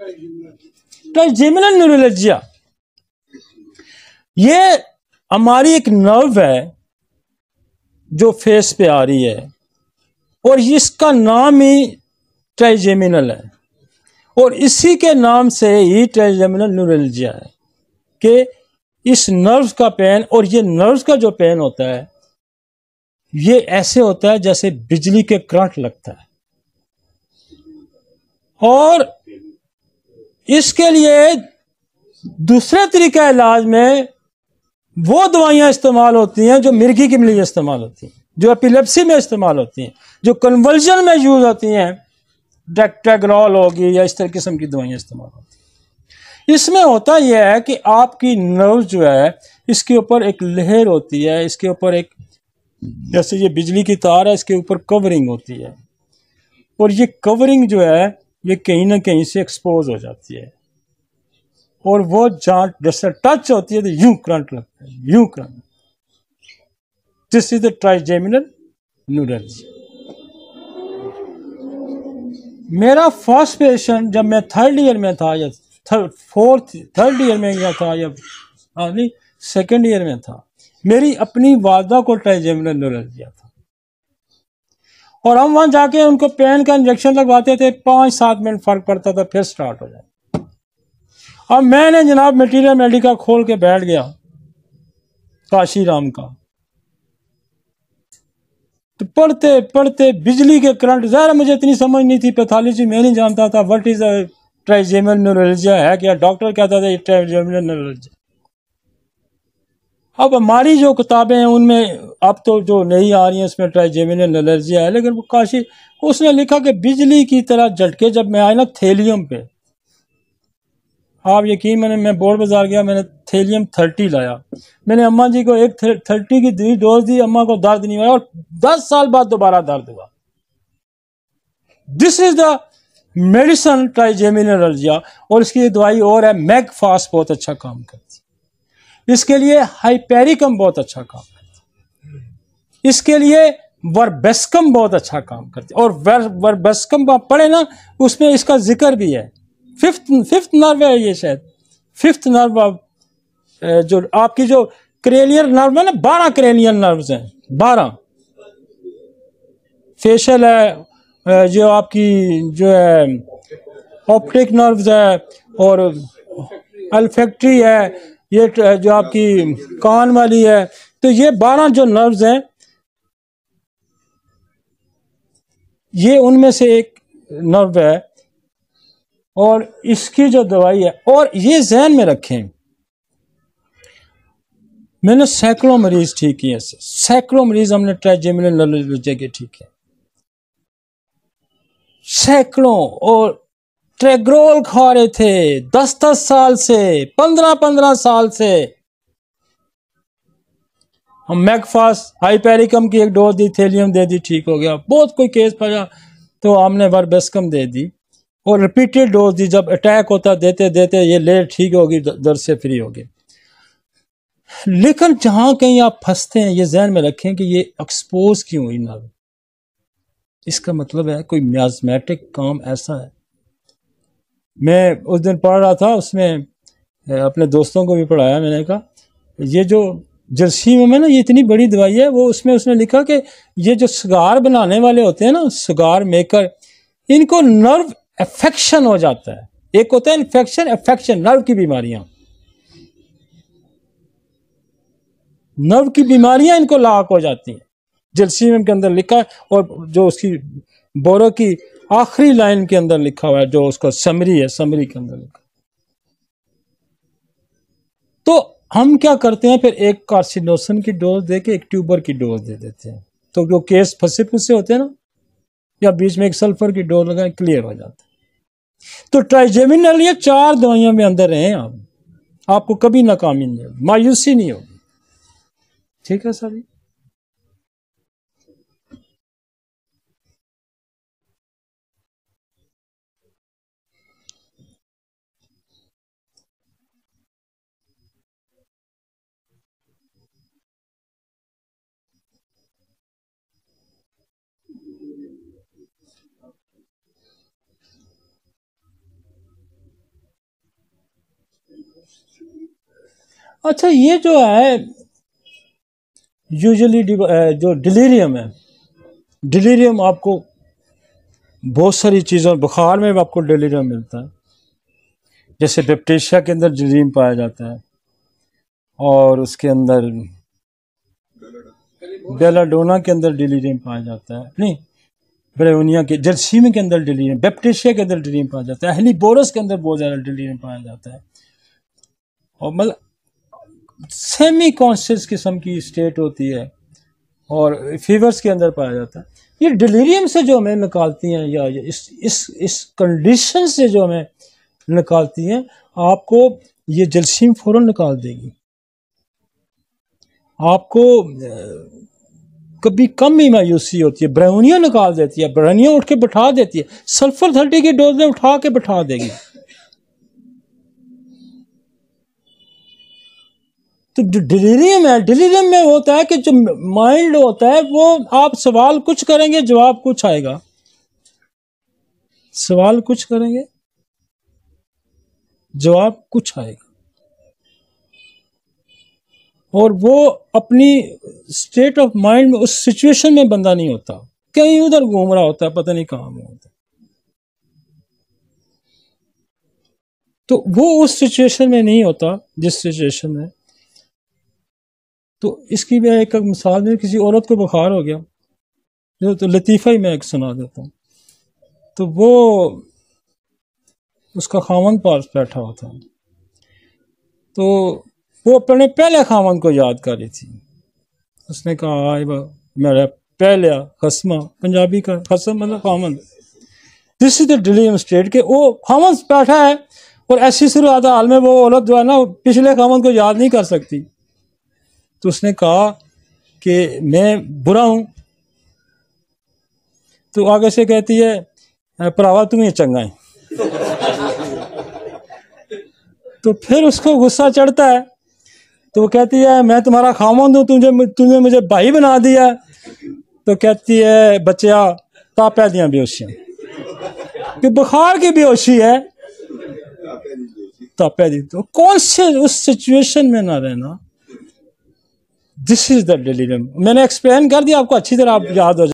trigeminal तो neuralgia ये हमारी एक नर्व है जो फेस पे आ रही है और इसका नाम ही ट्राइजेमिनल है और इसी के नाम से ही ट्राइजेमिनल न्यूरोलॉजिया है कि इस नर्व का पेन और ये नर्व का जो पेन होता है ये ऐसे होता है जैसे बिजली के करंट लगता है और इसके लिए दूसरे तरीका इलाज में वो दवाइयाँ इस्तेमाल होती हैं जो मिर्गी के लिए इस्तेमाल होती हैं जो एपिलेप्सी में इस्तेमाल होती हैं जो कन्वर्जन में यूज होती हैं डेक्टाग्रॉल होगी या इस तरह किस्म की दवाइयाँ इस्तेमाल होती हैं इसमें होता यह है कि आपकी नर्व जो है इसके ऊपर एक लहर होती है इसके ऊपर एक जैसे ये बिजली की तार है इसके ऊपर कवरिंग होती है और ये कवरिंग जो है ये कहीं ना कहीं से एक्सपोज हो जाती है और वो जहां जैसे टच होती है तो यू करंट लगता है you current this is the trigeminal noodles मेरा फर्स्ट पेशेंट जब मैं थर्ड ईयर में था या थर्ड फोर्थ थर्ड ईयर में गया था या हाँ नहीं सेकेंड ईयर में था मेरी अपनी वादा को ट्राइजेमिनल नूडल दिया था और हम वहाँ जाके उनको पेन का इंजेक्शन लगवाते थे पाँच सात मिनट फर्क पड़ता था फिर स्टार्ट हो जाए अब मैंने जनाब मेटीरियल मेडिका खोल के बैठ गया काशीराम का तो पढ़ते पढ़ते बिजली के करंट ज़ाहिर मुझे इतनी समझ नहीं थी पैथोलॉजी मैं नहीं जानता था what is a trigeminal neuralgia है क्या डॉक्टर कहता था ट्राइजेमल न्यूरोलॉजिया अब हमारी जो किताबें हैं उनमें अब तो जो नई आ रही हैं उसमें ट्राइजेमिन एलर्जी है लेकिन वो काशी उसने लिखा कि बिजली की तरह झटके जब मैं आया ना थैलियम पे आप यकीन मैंने मैं बोर्ड बाजार गया मैंने थैलियम थर्टी लाया मैंने अम्मा जी को एक थर्टी की दी डोज दी अम्मा को दर्द नहीं हुआ और दस साल बाद दोबारा दर्द हुआ this is the medicine trigeminal neuralgia और इसकी दवाई और है मैग फास्ट बहुत अच्छा काम करती इसके लिए हाइपेरिकम बहुत अच्छा काम करती इसके लिए वर्बेस्कम बहुत अच्छा काम करती और वर वर्बेस्कम आप पढ़े ना उसमें इसका जिक्र भी है फिफ्थ फिफ्थ नर्व है ये शायद फिफ्थ नर्व आप, जो आपकी जो क्रेलियर नर्व है ना बारह क्रेलियर नर्व हैं बारह फेशियल है जो आपकी जो है ऑप्टिक नर्व्स है और अल्फेक्ट्री है ये जो आपकी कान वाली है तो ये बारह जो नर्व्स हैं ये उनमें से एक नर्व है और इसकी जो दवाई है और ये जहन में रखें मैंने सैकड़ों मरीज ठीक किए सैकड़ों मरीज हमने ट्रेजेमिनल के ठीक किए सैकड़ों और ट्रेग्रोल खा रहे थे दस दस साल से पंद्रह पंद्रह साल से हम मैकफास हाइपेरिकम की एक डोज दी थैलियम दे दी ठीक हो गया बहुत कोई केस पड़ा तो हमने वर्बेस्कम दे दी और रिपीटेड डोज दी जब अटैक होता देते देते ये लेट ठीक होगी दर्द से फ्री होगी लेकिन जहां कहीं आप फंसते हैं ये जहन में रखें कि ये एक्सपोज क्यों हुई नर्व इसका मतलब है कोई म्याजमेटिक काम ऐसा है मैं उस दिन पढ़ रहा था उसमें अपने दोस्तों को भी पढ़ाया मैंने कहा ये जो जलसीम में ना ये इतनी बड़ी दवाई है वो उसमें उसने लिखा कि ये जो सगार बनाने वाले होते हैं ना सगार मेकर इनको नर्व एफेक्शन हो जाता है एक होता है इन्फेक्शन एफेक्शन नर्व की बीमारियां नर्व की बीमारियां इनको लाक हो जाती हैं जलसीम के अंदर लिखा है और जो उसकी बोरो की आखिरी लाइन के अंदर लिखा हुआ है जो उसका समरी है समरी के अंदर लिखा तो हम क्या करते हैं फिर एक कार्सिनोसन की डोज दे के एक ट्यूबर की डोज दे देते हैं तो जो केस फंसे फुसे होते हैं ना या बीच में एक सल्फर की डोज लगाए क्लियर हो जाता है तो ट्राइजेमिनल ये चार दवाइयों में अंदर रहे आप आपको कभी नाकामी नहीं होगी मायूसी नहीं होगी ठीक है सर जी अच्छा ये जो है यूजली जो डिलीरियम है डिलीरियम आपको बहुत सारी चीज़ों बुखार में भी आपको डिलीरियम मिलता है जैसे डिप्टेशिया के अंदर डिलीरियम पाया जाता है और उसके अंदर बेलाडोना के अंदर डिलीरियम पाया जाता है नहीं ब्रेउनिया के जर्सीम के अंदर डिलीरियम बेप्टेशिया के अंदर डिलीरियम पाया जाता है हेलीबोरस के अंदर बहुत ज़्यादा डिलीरियम पाया जाता है और मतलब सेमी कॉन्शियस किस्म की स्टेट होती है और फीवर्स के अंदर पाया जाता है ये डिलीरियम से जो हमें निकालती हैं या इस इस इस कंडीशन से जो हमें निकालती हैं आपको ये जलसीम फौरन निकाल देगी आपको कभी कम ही मायूसी होती है ब्रहनिया निकाल देती है ब्रहनिया उठ के बैठा देती है सल्फर थर्टी की डोज में उठा के बैठा देगी तो डिलीरियम है डिलीरियम में होता है कि जो माइंड होता है वो आप सवाल कुछ करेंगे जवाब कुछ आएगा सवाल कुछ करेंगे जवाब कुछ आएगा और वो अपनी स्टेट ऑफ माइंड में उस सिचुएशन में बंदा नहीं होता कहीं उधर घूम रहा होता है पता नहीं कहां में होता तो वो उस सिचुएशन में नहीं होता जिस सिचुएशन में तो इसकी मैं एक मिसाल में किसी औरत को बुखार हो गया जो तो लतीफ़ा ही मैं एक सुना देता हूँ तो वो उसका खामन पास बैठा हुआ था तो वो अपने पहले खामन को याद कर रही थी उसने कहा आए मेरा पहला खसमा पंजाबी का खसम मतलब खामन this is the delirium state के वो खामन बैठा है और ऐसी शुरुआत हाल में वो औरत जो है ना पिछले खामन को याद नहीं कर सकती तो उसने कहा कि मैं बुरा हूँ तो आगे से कहती है भरावा तू ही चंगा है तो फिर उसको गुस्सा चढ़ता है तो वो कहती है मैं तुम्हारा खामोन दू तुझे तुझे मुझे भाई बना दिया तो कहती है बच्चा तापै दिया बेहोशियां कि बुखार की बेहोशी है तापे दी तो कौन से उस सिचुएशन में ना रहना दिस इज द डिलीरियम मैंने एक्सप्लेन कर दिया आपको अच्छी तरह आप याद हो